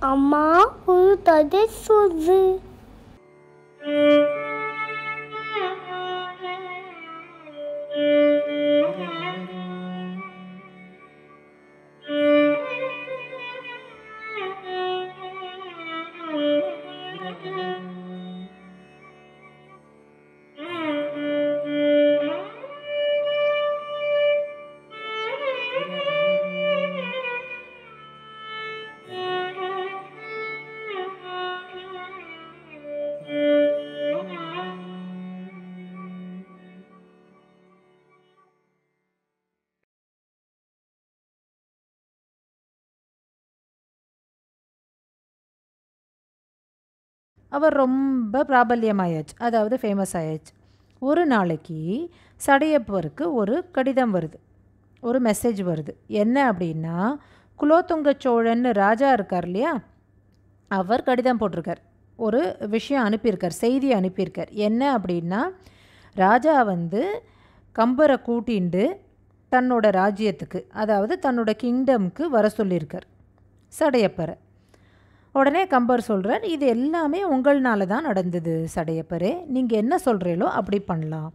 Ama burada da sözü. அவர் ரொம்ப பிராபல்யமாயாச்சு அதாவது famous ஆயாச்சு ஒரு நாளைக்கு சடையப்பருக்கு ஒரு கடிதம் வருது ஒரு மெசேஜ் வருது என்ன அப்படின்னா குலோத்துங்க சோழன் ராஜா இருக்கார் இல்லையா அவர் கடிதம் போட்டிருக்கார் ஒரு விஷயம் அனுப்பியிருக்கார் செய்தி அனுப்பியிருக்கார் என்ன அப்படின்னா ராஜா வந்து கம்பரை கூட்டிண்டு தன்னோட ராஜ்யத்துக்கு அதாவது தன்னோட கிங்டம்க்கு வர சொல்லியிருக்கார் சடையப்பரை உடனே கம்பர் சொல்கிறார் இது எல்லாமே உங்களால் தான் நடந்தது சடையப்பரே நீங்கள் என்ன சொல்கிறீங்களோ அப்படி பண்ணலாம்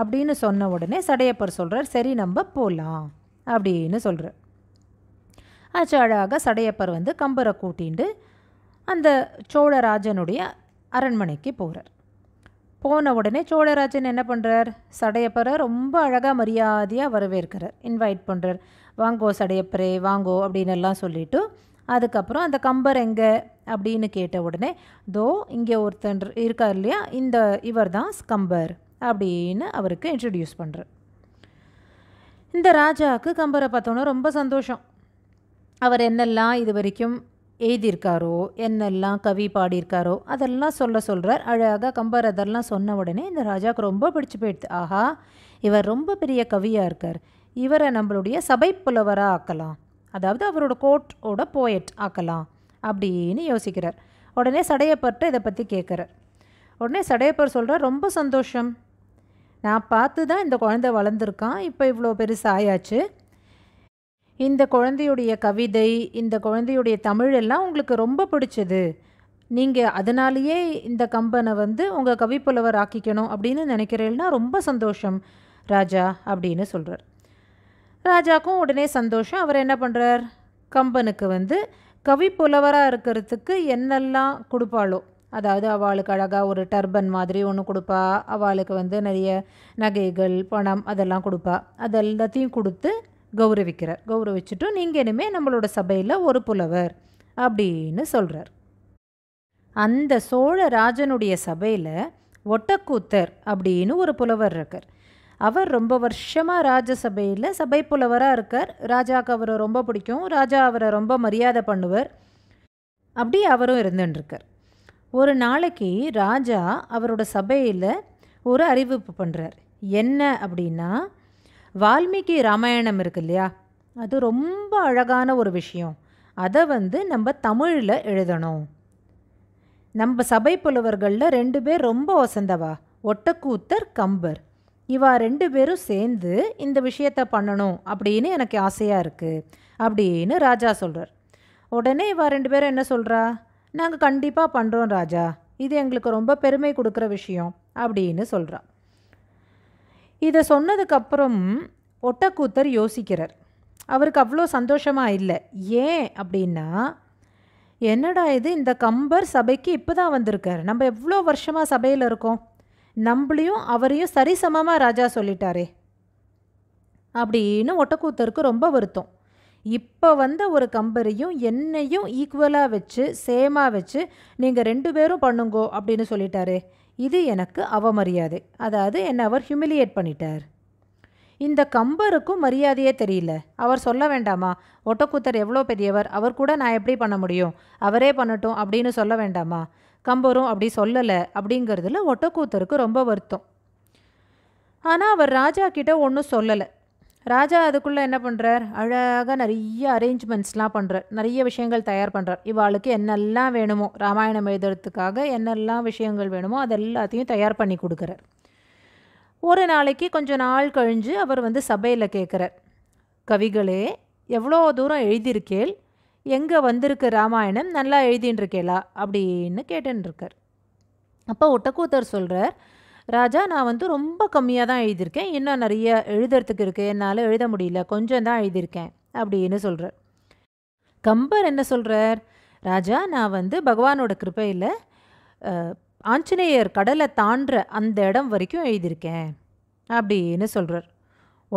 அப்படின்னு சொன்ன உடனே சடையப்பர் சொல்கிறார் சரி நம்ம போகலாம் அப்படின்னு சொல்கிறார் அச்சு அழகாக சடையப்பர் வந்து கம்பரை கூட்டிண்டு அந்த சோழராஜனுடைய அரண்மனைக்கு போகிறார் போன உடனே சோழராஜன் என்ன பண்ணுறார் சடையப்பரை ரொம்ப அழகாக மரியாதையாக வரவேற்கிறார் இன்வைட் பண்ணுறார் வாங்கோ சடையப்பரே வாங்கோ அப்படின்னு எல்லாம் சொல்லிவிட்டு அதுக்கப்புறம் அந்த கம்பர் எங்கே அப்படின்னு கேட்ட உடனே தோ இங்கே ஒருத்தன் இருக்கார் இல்லையா இந்த இவர் தான் ஸ்கம்பர் அப்படின்னு அவருக்கு இன்ட்ரடியூஸ் பண்ணுற இந்த ராஜாவுக்கு கம்பரை பார்த்தோன்னா ரொம்ப சந்தோஷம் அவர் என்னெல்லாம் இது வரைக்கும் எழுதியிருக்காரோ என்னெல்லாம் கவி பாடியிருக்காரோ அதெல்லாம் சொல்ல சொல்கிறார் அழகாக கம்பர் அதெல்லாம் சொன்ன உடனே இந்த ராஜாவுக்கு ரொம்ப பிடிச்சி போயிடுது ஆஹா இவர் ரொம்ப பெரிய கவியாக இருக்கார் இவரை நம்மளுடைய சபை புலவராக ஆக்கலாம் அதாவது அவரோட கோட்டோட போயட் ஆக்கலாம் அப்படின்னு யோசிக்கிறார் உடனே சடையப்பர்கிட்ட இதை பற்றி கேட்குறார் உடனே சடையப்பர் சொல்கிறார் ரொம்ப சந்தோஷம் நான் பார்த்து தான் இந்த குழந்தை வளர்ந்துருக்கான் இப்போ இவ்வளோ பெருசாயாச்சு இந்த குழந்தையுடைய கவிதை இந்த குழந்தையுடைய தமிழ் எல்லாம் உங்களுக்கு ரொம்ப பிடிச்சது நீங்கள் அதனாலேயே இந்த கம்பனை வந்து உங்கள் கவிப்புலவர் ஆக்கிக்கணும் அப்படின்னு நினைக்கிறேன்னா ரொம்ப சந்தோஷம் ராஜா அப்படின்னு சொல்கிறார் ராஜாக்கும் உடனே சந்தோஷம் அவர் என்ன பண்ணுறார் கம்பனுக்கு வந்து கவி புலவராக இருக்கிறதுக்கு என்னெல்லாம் கொடுப்பாளோ அதாவது அவளுக்கு அழகாக ஒரு டர்பன் மாதிரி ஒன்று கொடுப்பா அவளுக்கு வந்து நிறைய நகைகள் பணம் அதெல்லாம் கொடுப்பா அது எல்லாத்தையும் கொடுத்து கௌரவிக்கிறார் கௌரவிச்சுட்டும் நீங்கள் இனிமேல் நம்மளோட சபையில் ஒரு புலவர் அப்படின்னு சொல்கிறார் அந்த சோழ ராஜனுடைய சபையில் ஒட்டக்கூத்தர் அப்படின்னு ஒரு புலவர் இருக்கார் அவர் ரொம்ப வருஷமாக ராஜசபையில் சபை புலவராக இருக்கார் ராஜாவுக்கு அவரை ரொம்ப பிடிக்கும் ராஜா அவரை ரொம்ப மரியாதை பண்ணுவார் அப்படி அவரும் இருந்துட்டுருக்கார் ஒரு நாளைக்கு ராஜா அவரோட சபையில் ஒரு அறிவிப்பு பண்ணுறார் என்ன அப்படின்னா வால்மீகி ராமாயணம் இருக்கு இல்லையா அது ரொம்ப அழகான ஒரு விஷயம் அதை வந்து நம்ம தமிழில் எழுதணும் நம்ம சபை புலவர்களில் ரெண்டு பேர் ரொம்ப ஒசந்தவா ஒட்டக்கூத்தர் கம்பர் இவா ரெண்டு பேரும் சேர்ந்து இந்த விஷயத்தை பண்ணணும் அப்படின்னு எனக்கு ஆசையாக இருக்குது அப்படின்னு ராஜா சொல்கிறார் உடனே இவா ரெண்டு பேரும் என்ன சொல்கிறா நாங்கள் கண்டிப்பாக பண்ணுறோம் ராஜா இது எங்களுக்கு ரொம்ப பெருமை கொடுக்குற விஷயம் அப்படின்னு சொல்கிறா இதை சொன்னதுக்கப்புறம் ஒட்டக்கூத்தர் யோசிக்கிறார் அவருக்கு அவ்வளோ சந்தோஷமாக இல்லை ஏன் அப்படின்னா என்னடா இது இந்த கம்பர் சபைக்கு இப்போ தான் வந்திருக்கார் நம்ம எவ்வளோ வருஷமாக சபையில் இருக்கோம் நம்மளையும் அவரையும் சரிசமமாக ராஜா சொல்லிட்டாரே அப்படின்னு ஒட்டக்கூத்தருக்கு ரொம்ப வருத்தம் இப்போ வந்த ஒரு கம்பரையும் என்னையும் ஈக்குவலாக வச்சு சேமாக வச்சு நீங்கள் ரெண்டு பேரும் பண்ணுங்கோ அப்படின்னு சொல்லிட்டாரு இது எனக்கு அவமரியாதை அதாவது என்னை அவர் ஹியூமிலியேட் பண்ணிட்டார் இந்த கம்பருக்கும் மரியாதையே தெரியல அவர் சொல்ல வேண்டாமா ஒட்டக்கூத்தர் எவ்வளோ பெரியவர் அவர் கூட நான் எப்படி பண்ண முடியும் அவரே பண்ணட்டும் அப்படின்னு சொல்ல வேண்டாமா கம்பரும் அப்படி சொல்லலை அப்படிங்கிறதுல ஒட்டக்கூத்தருக்கு ரொம்ப வருத்தம் ஆனால் அவர் ராஜா கிட்ட ஒன்றும் சொல்லலை ராஜா அதுக்குள்ளே என்ன பண்ணுறார் அழகாக நிறைய அரேஞ்ச்மெண்ட்ஸ்லாம் பண்ணுறார் நிறைய விஷயங்கள் தயார் பண்ணுறார் இவாளுக்கு என்னெல்லாம் வேணுமோ ராமாயணம் எழுதுறதுக்காக என்னெல்லாம் விஷயங்கள் வேணுமோ அது எல்லாத்தையும் தயார் பண்ணி கொடுக்குறார் ஒரு நாளைக்கு கொஞ்சம் நாள் கழிஞ்சு அவர் வந்து சபையில் கேட்குறார் கவிகளே எவ்வளோ தூரம் எழுதியிருக்கேள் எங்கே வந்திருக்கு ராமாயணம் நல்லா எழுதின்னு இருக்கேலா அப்படின்னு கேட்டுருக்கார் அப்போ ஒட்டக்கூத்தர் சொல்கிறார் ராஜா நான் வந்து ரொம்ப கம்மியாக தான் எழுதியிருக்கேன் இன்னும் நிறைய எழுதுறதுக்கு இருக்குது என்னால் எழுத முடியல கொஞ்சம் தான் எழுதியிருக்கேன் அப்படின்னு சொல்கிறார் கம்பர் என்ன சொல்கிறார் ராஜா நான் வந்து பகவானோட கிருப்பையில் ஆஞ்சநேயர் கடலை தாண்டுற அந்த இடம் வரைக்கும் எழுதியிருக்கேன் அப்படின்னு சொல்கிறார்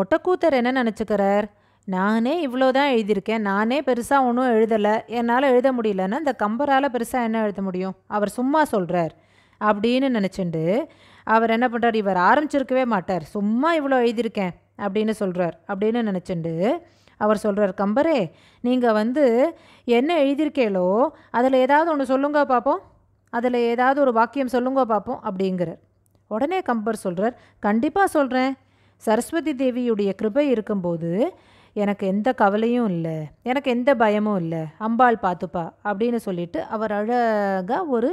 ஒட்டக்கூத்தர் என்ன நினச்சிக்கிறார் நானே இவ்வளோ தான் எழுதியிருக்கேன் நானே பெருசாக ஒன்றும் எழுதலை என்னால் எழுத முடியலன்னா இந்த கம்பரால் பெருசாக என்ன எழுத முடியும் அவர் சும்மா சொல்கிறார் அப்படின்னு நினச்சிண்டு அவர் என்ன பண்ணுறார் இவர் ஆரம்பிச்சிருக்கவே மாட்டார் சும்மா இவ்வளோ எழுதியிருக்கேன் அப்படின்னு சொல்கிறார் அப்படின்னு நினச்சிண்டு அவர் சொல்கிறார் கம்பரே நீங்கள் வந்து என்ன எழுதியிருக்கீங்களோ அதில் ஏதாவது ஒன்று சொல்லுங்க பார்ப்போம் அதில் ஏதாவது ஒரு வாக்கியம் சொல்லுங்க பார்ப்போம் அப்படிங்கிறார் உடனே கம்பர் சொல்கிறார் கண்டிப்பாக சொல்கிறேன் சரஸ்வதி தேவியுடைய கிருபை இருக்கும்போது எனக்கு எந்த கவலையும் இல்லை எனக்கு எந்த பயமும் இல்லை அம்பாள் பார்த்துப்பா அப்படின்னு சொல்லிட்டு அவர் அழகாக ஒரு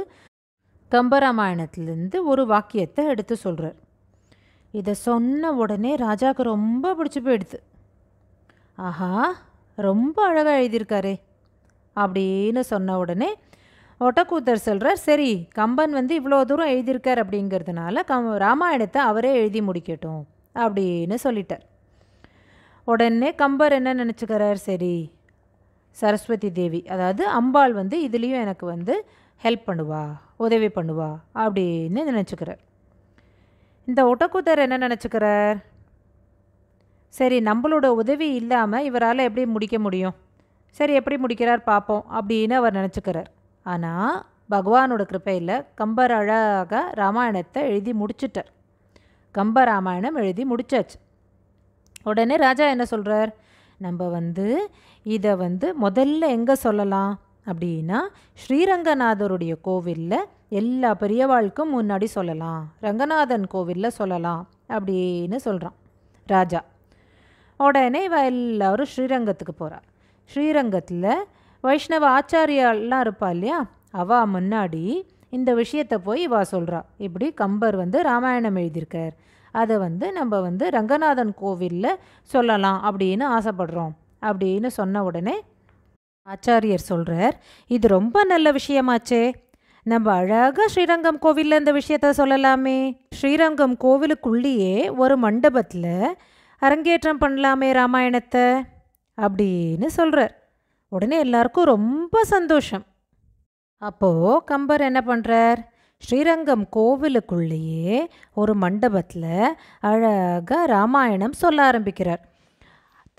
கம்பராமாயணத்துலேருந்து ஒரு வாக்கியத்தை எடுத்து சொல்கிறார் இதை சொன்ன உடனே ராஜாவுக்கு ரொம்ப பிடிச்சி போயிடுது ஆஹா ரொம்ப அழகாக எழுதியிருக்காரே அப்படின்னு சொன்ன உடனே ஒட்டக்கூத்தர் சொல்கிறார் சரி கம்பன் வந்து இவ்வளோ தூரம் எழுதியிருக்கார் அப்படிங்கிறதுனால கம் ராமாயணத்தை அவரே எழுதி முடிக்கட்டும் அப்படின்னு சொல்லிட்டார் உடனே கம்பர் என்ன நினச்சிக்கிறார் சரி சரஸ்வதி தேவி அதாவது அம்பாள் வந்து இதுலேயும் எனக்கு வந்து ஹெல்ப் பண்ணுவா உதவி பண்ணுவா அப்படின்னு நினச்சிக்கிறார் இந்த ஒட்டக்கூத்தர் என்ன நினச்சிக்கிறார் சரி நம்மளோட உதவி இல்லாமல் இவரால் எப்படி முடிக்க முடியும் சரி எப்படி முடிக்கிறார் பார்ப்போம் அப்படின்னு அவர் நினச்சிக்கிறார் ஆனால் பகவானோட கிருப்பையில் கம்பர் அழகாக ராமாயணத்தை எழுதி முடிச்சிட்டார் கம்ப ராமாயணம் எழுதி முடிச்சாச்சு உடனே ராஜா என்ன சொல்கிறார் நம்ம வந்து இதை வந்து முதல்ல எங்கே சொல்லலாம் அப்படின்னா ஸ்ரீரங்கநாதருடைய கோவிலில் எல்லா பெரியவாளுக்கும் முன்னாடி சொல்லலாம் ரங்கநாதன் கோவிலில் சொல்லலாம் அப்படின்னு சொல்கிறான் ராஜா உடனே இவ எல்லோரும் ஸ்ரீரங்கத்துக்கு போகிறாள் ஸ்ரீரங்கத்தில் வைஷ்ணவ ஆச்சாரியாலாம் இருப்பா இல்லையா அவ முன்னாடி இந்த விஷயத்தை போய் இவா சொல்கிறா இப்படி கம்பர் வந்து ராமாயணம் எழுதியிருக்கார் அதை வந்து நம்ம வந்து ரங்கநாதன் கோவிலில் சொல்லலாம் அப்படின்னு ஆசைப்படுறோம் அப்படின்னு சொன்ன உடனே ஆச்சாரியர் சொல்கிறார் இது ரொம்ப நல்ல விஷயமாச்சே நம்ம அழகாக ஸ்ரீரங்கம் கோவிலில் இந்த விஷயத்த சொல்லலாமே ஸ்ரீரங்கம் கோவிலுக்குள்ளேயே ஒரு மண்டபத்தில் அரங்கேற்றம் பண்ணலாமே ராமாயணத்தை அப்படின்னு சொல்கிறார் உடனே எல்லாருக்கும் ரொம்ப சந்தோஷம் அப்போது கம்பர் என்ன பண்ணுறார் ஸ்ரீரங்கம் கோவிலுக்குள்ளேயே ஒரு மண்டபத்தில் அழகாக ராமாயணம் சொல்ல ஆரம்பிக்கிறார்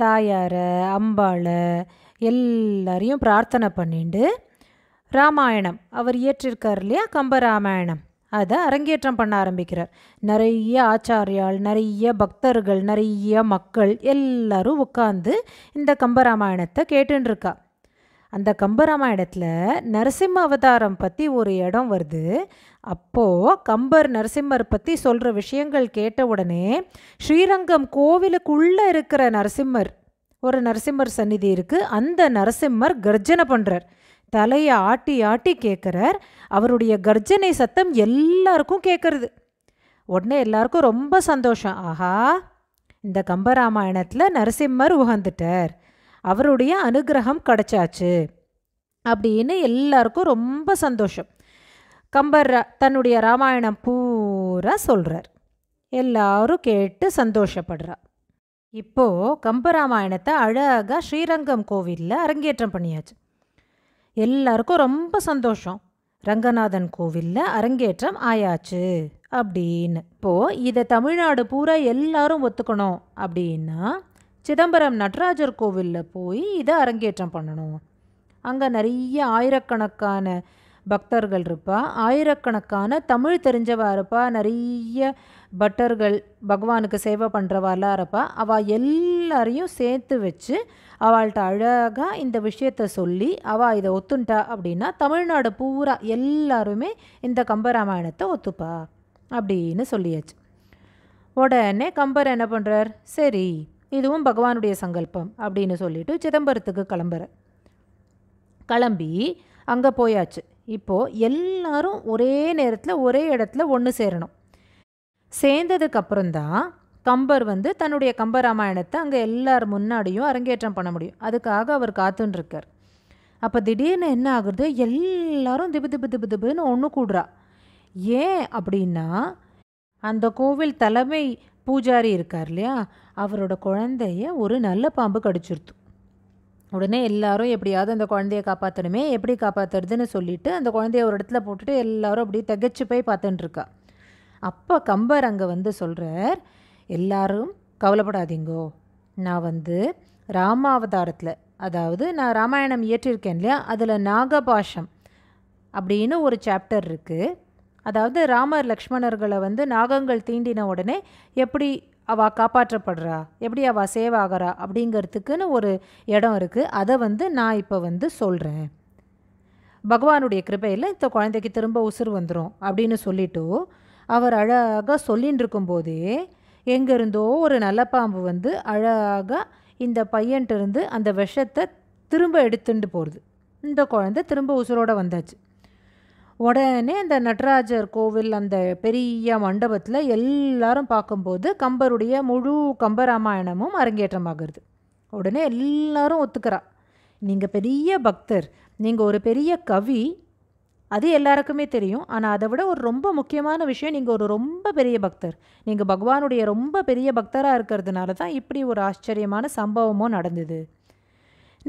தாயாரை அம்பாளை எல்லாரையும் பிரார்த்தனை பண்ணிட்டு ராமாயணம் அவர் இயற்றிருக்கார் இல்லையா கம்பராமாயணம் அதை அரங்கேற்றம் பண்ண ஆரம்பிக்கிறார் நிறைய ஆச்சாரியால் நிறைய பக்தர்கள் நிறைய மக்கள் எல்லாரும் உட்காந்து இந்த கம்பராமாயணத்தை கேட்டுருக்கா அந்த கம்பராமாயணத்தில் நரசிம்ம அவதாரம் பற்றி ஒரு இடம் வருது அப்போது கம்பர் நரசிம்மர் பற்றி சொல்கிற விஷயங்கள் கேட்ட உடனே ஸ்ரீரங்கம் கோவிலுக்குள்ளே இருக்கிற நரசிம்மர் ஒரு நரசிம்மர் சந்நிதி இருக்குது அந்த நரசிம்மர் கர்ஜனை பண்ணுறார் தலையை ஆட்டி ஆட்டி கேட்குறார் அவருடைய கர்ஜனை சத்தம் எல்லாருக்கும் கேட்குறது உடனே எல்லாருக்கும் ரொம்ப சந்தோஷம் ஆஹா இந்த கம்பராமாயணத்தில் நரசிம்மர் உகந்துட்டார் அவருடைய அனுகிரகம் கிடச்சாச்சு அப்படின்னு எல்லாருக்கும் ரொம்ப சந்தோஷம் கம்பர் தன்னுடைய ராமாயணம் பூரா சொல்கிறார் எல்லாரும் கேட்டு சந்தோஷப்படுறா இப்போது கம்பராமாயணத்தை அழகாக ஸ்ரீரங்கம் கோவிலில் அரங்கேற்றம் பண்ணியாச்சு எல்லாருக்கும் ரொம்ப சந்தோஷம் ரங்கநாதன் கோவிலில் அரங்கேற்றம் ஆயாச்சு அப்படின்னு இப்போது இதை தமிழ்நாடு பூரா எல்லாரும் ஒத்துக்கணும் அப்படின்னா சிதம்பரம் நடராஜர் கோவிலில் போய் இதை அரங்கேற்றம் பண்ணணும் அங்கே நிறைய ஆயிரக்கணக்கான பக்தர்கள் இருப்பா ஆயிரக்கணக்கான தமிழ் தெரிஞ்சவா இருப்பா நிறைய பட்டர்கள் பகவானுக்கு சேவை பண்ணுறவாளாக இருப்பா அவள் எல்லாரையும் சேர்த்து வச்சு அவள்கிட்ட அழகாக இந்த விஷயத்த சொல்லி அவள் இதை ஒத்துண்டா அப்படின்னா தமிழ்நாடு பூரா எல்லாருமே இந்த கம்பராமாயணத்தை ஒத்துப்பா அப்படின்னு சொல்லியாச்சு உடனே கம்பர் என்ன பண்ணுறார் சரி இதுவும் பகவானுடைய சங்கல்பம் அப்படின்னு சொல்லிட்டு சிதம்பரத்துக்கு கிளம்புற கிளம்பி அங்கே போயாச்சு இப்போது எல்லாரும் ஒரே நேரத்தில் ஒரே இடத்துல ஒன்று சேரணும் சேர்ந்ததுக்கப்புறம் கம்பர் வந்து தன்னுடைய கம்பராமாயணத்தை அங்கே எல்லார் முன்னாடியும் அரங்கேற்றம் பண்ண முடியும் அதுக்காக அவர் காத்துன்ருக்கார் அப்போ திடீர்னு என்ன ஆகுறது எல்லாரும் திபு திபு திபு திபுன்னு ஒன்று கூடுறா ஏன் அப்படின்னா அந்த கோவில் தலைமை பூஜாரி இருக்கார் இல்லையா அவரோட குழந்தைய ஒரு நல்ல பாம்பு கடிச்சிருத்து உடனே எல்லாரும் எப்படியாவது அந்த குழந்தைய காப்பாற்றணுமே எப்படி காப்பாற்றுறதுன்னு சொல்லிட்டு அந்த குழந்தைய ஒரு இடத்துல போட்டுட்டு எல்லாரும் அப்படியே தகச்சு போய் பார்த்துட்டுருக்கா அப்போ கம்பர் அங்கே வந்து சொல்கிறார் எல்லாரும் கவலைப்படாதீங்கோ நான் வந்து ராமாவதாரத்தில் அதாவது நான் ராமாயணம் இயற்றியிருக்கேன் இல்லையா அதில் நாகபாஷம் அப்படின்னு ஒரு சாப்டர் இருக்குது அதாவது ராமர் லக்ஷ்மணர்களை வந்து நாகங்கள் தீண்டின உடனே எப்படி அவள் காப்பாற்றப்படுறா எப்படி அவள் சேவ் ஆகிறா அப்படிங்கிறதுக்குன்னு ஒரு இடம் இருக்குது அதை வந்து நான் இப்போ வந்து சொல்கிறேன் பகவானுடைய கிருபையில் இந்த குழந்தைக்கு திரும்ப உசுறு வந்துடும் அப்படின்னு சொல்லிவிட்டு அவர் அழகாக சொல்லின்னு இருக்கும்போதே எங்கேருந்தோ ஒரு நல்ல பாம்பு வந்து அழகாக இந்த இருந்து அந்த விஷத்தை திரும்ப எடுத்துட்டு போகிறது இந்த குழந்தை திரும்ப உசுரோடு வந்தாச்சு உடனே அந்த நடராஜர் கோவில் அந்த பெரிய மண்டபத்தில் எல்லாரும் பார்க்கும்போது கம்பருடைய முழு கம்பராமாயணமும் அரங்கேற்றமாகிறது உடனே எல்லாரும் ஒத்துக்கிறா நீங்கள் பெரிய பக்தர் நீங்கள் ஒரு பெரிய கவி அது எல்லாருக்குமே தெரியும் ஆனால் அதை விட ஒரு ரொம்ப முக்கியமான விஷயம் நீங்கள் ஒரு ரொம்ப பெரிய பக்தர் நீங்கள் பகவானுடைய ரொம்ப பெரிய பக்தராக இருக்கிறதுனால தான் இப்படி ஒரு ஆச்சரியமான சம்பவமும் நடந்தது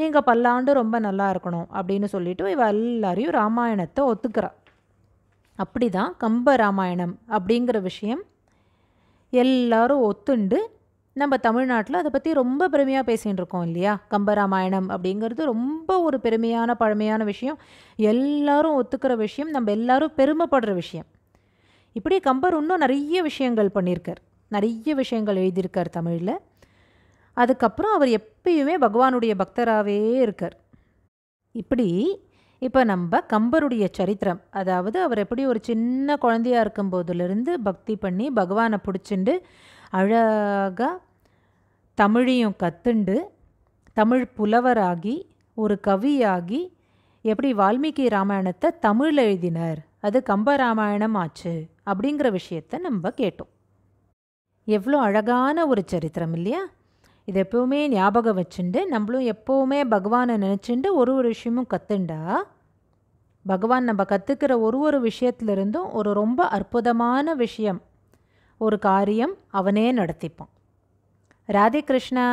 நீங்கள் பல்லாண்டு ரொம்ப நல்லா இருக்கணும் அப்படின்னு சொல்லிட்டு இவ எல்லாரையும் ராமாயணத்தை ஒத்துக்கிறா அப்படி தான் கம்ப ராமாயணம் அப்படிங்கிற விஷயம் எல்லாரும் ஒத்துண்டு நம்ம தமிழ்நாட்டில் அதை பற்றி ரொம்ப பெருமையாக பேசிகிட்டு இருக்கோம் இல்லையா கம்பராமாயணம் அப்படிங்கிறது ரொம்ப ஒரு பெருமையான பழமையான விஷயம் எல்லாரும் ஒத்துக்கிற விஷயம் நம்ம எல்லாரும் பெருமைப்படுற விஷயம் இப்படி கம்பர் இன்னும் நிறைய விஷயங்கள் பண்ணியிருக்கார் நிறைய விஷயங்கள் எழுதியிருக்கார் தமிழில் அதுக்கப்புறம் அவர் எப்பயுமே பகவானுடைய பக்தராகவே இருக்கார் இப்படி இப்போ நம்ம கம்பருடைய சரித்திரம் அதாவது அவர் எப்படி ஒரு சின்ன குழந்தையாக இருக்கும்போதுலேருந்து பக்தி பண்ணி பகவானை பிடிச்சிண்டு அழகாக தமிழையும் கத்துண்டு தமிழ் புலவராகி ஒரு கவியாகி எப்படி வால்மீகி ராமாயணத்தை தமிழில் எழுதினார் அது கம்பராமாயணம் ஆச்சு அப்படிங்கிற விஷயத்த நம்ம கேட்டோம் எவ்வளோ அழகான ஒரு சரித்திரம் இல்லையா இது எப்போவுமே ஞாபகம் வச்சுண்டு நம்மளும் எப்போவுமே பகவானை நினச்சிண்டு ஒரு ஒரு விஷயமும் கற்றுண்டா பகவான் நம்ம கற்றுக்கிற ஒரு ஒரு விஷயத்துலேருந்தும் ஒரு ரொம்ப அற்புதமான விஷயம் ஒரு காரியம் அவனே நடத்திப்பான் ராதே கிருஷ்ணா